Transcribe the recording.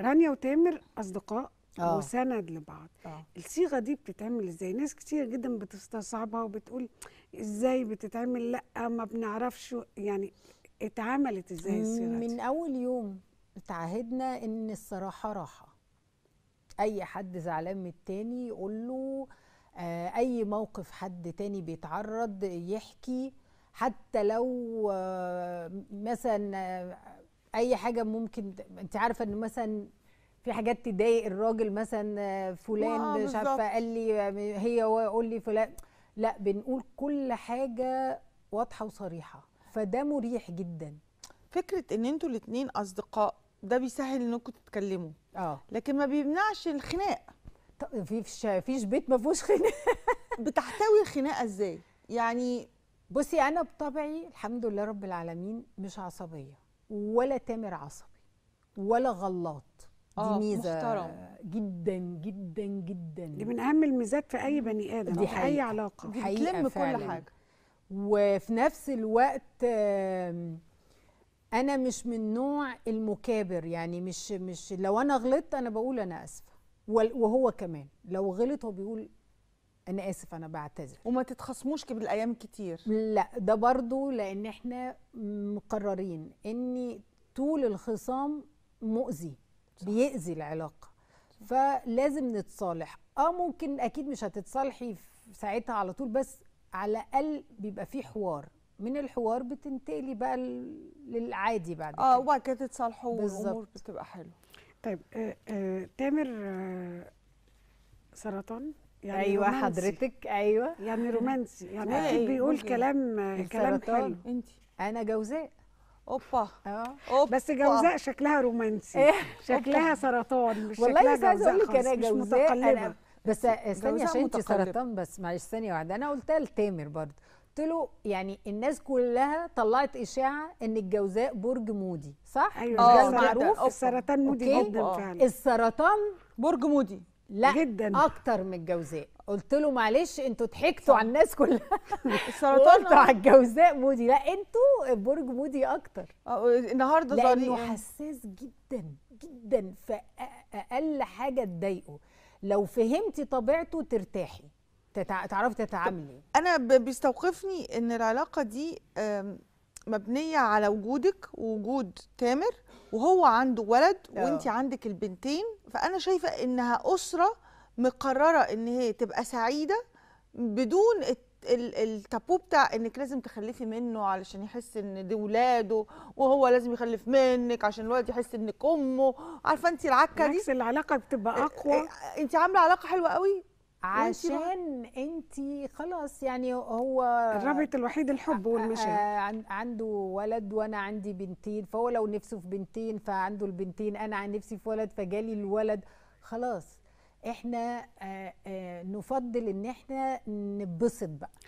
رانيا وتامر اصدقاء أوه. وسند لبعض أوه. الصيغه دي بتتعمل ازاي ناس كتير جدا بتستصعبها وبتقول ازاي بتتعمل لا ما بنعرفش يعني اتعملت ازاي الصيغه دي من اول يوم تعهدنا ان الصراحه راحه اي حد زعلان من التاني يقول له آه اي موقف حد تاني بيتعرض يحكي حتى لو آه مثلا آه، اي حاجه ممكن انت عارفه ان مثلا في حاجات تضايق الراجل مثلا آه، فلان آه، مش عارفه قال لي هي هو يقول لي فلان لا بنقول كل حاجه واضحه وصريحه فده مريح جدا فكره ان انتوا الاثنين اصدقاء ده بيسهل انكم تتكلموا اه لكن ما بيمنعش الخناق فيش فيش بيت ما فيهوش خناق بتحتوي الخناقه ازاي يعني بصي انا بطبعي الحمد لله رب العالمين مش عصبيه ولا تامر عصبي ولا غلاط دي آه، ميزه محترم. جدا جدا جدا دي من اهم الميزات في اي بني ادم دي في اي علاقه دي بتلم كل حاجه وفي نفس الوقت انا مش من نوع المكابر يعني مش مش لو انا غلطت انا بقول انا اسفه وهو كمان لو غلط هو بيقول انا اسف انا بعتذر وما تتخصموش بالايام كتير لا ده برضو لان احنا مقررين ان طول الخصام مؤذي صح. بيأذي العلاقه صح. فلازم نتصالح اه ممكن اكيد مش هتتصالحي ساعتها على طول بس على الاقل بيبقى في حوار من الحوار بتنتقلي بقى للعادي بعد آه، كده اه وبعد كده تتصالحوا والامور بتبقى حلوه طيب آه آه تامر آه سرطان يعني ايوه رومانسي. حضرتك ايوه يعني رومانسي يعني أيوة. اكيد أيوة. بيقول كلام كلام حلو انت انا جوزاء اوبا اه أوبا. بس جوزاء شكلها رومانسي إيه. شكلها سرطان مش والله شكلها جوزاء خالص مش متقلبه بس استني عشان انت سرطان بس معلش ثانيه واحده انا قلتها لتامر برضه قلت له يعني الناس كلها طلعت اشاعه ان الجوزاء برج مودي صح؟ ايوه ده آه، معروف السرطان مودي جدا فعلا السرطان برج مودي لا جدا اكتر من الجوزاء قلت له معلش انتوا ضحكتوا على الناس كلها السرطان على الجوزاء مودي لا انتوا برج مودي اكتر آه، النهارده ظريف لانه إيه؟ حساس جدا جدا فاقل حاجه تضايقه لو فهمتي طبيعته ترتاحي تعرفي تتعاملي انا بيستوقفني ان العلاقه دي مبنيه على وجودك ووجود تامر وهو عنده ولد وانت آه. عندك البنتين فانا شايفه انها اسره مقرره ان هي تبقى سعيده بدون التابو بتاع انك لازم تخلفي منه علشان يحس ان دي ولاده وهو لازم يخلف منك عشان الولد يحس انك امه عارفه انت العكه دي العلاقه بتبقى آه، اقوى آه، انت عامله علاقه حلوه قوي عشان انت خلاص يعني هو الرابط الوحيد الحب آه، والمشاعر آه، عنده ولد وانا عندي بنتين فهو لو نفسه في بنتين فعنده البنتين انا عن نفسي في ولد فجالي الولد خلاص احنا آه، نفضل ان احنا نبسط بقى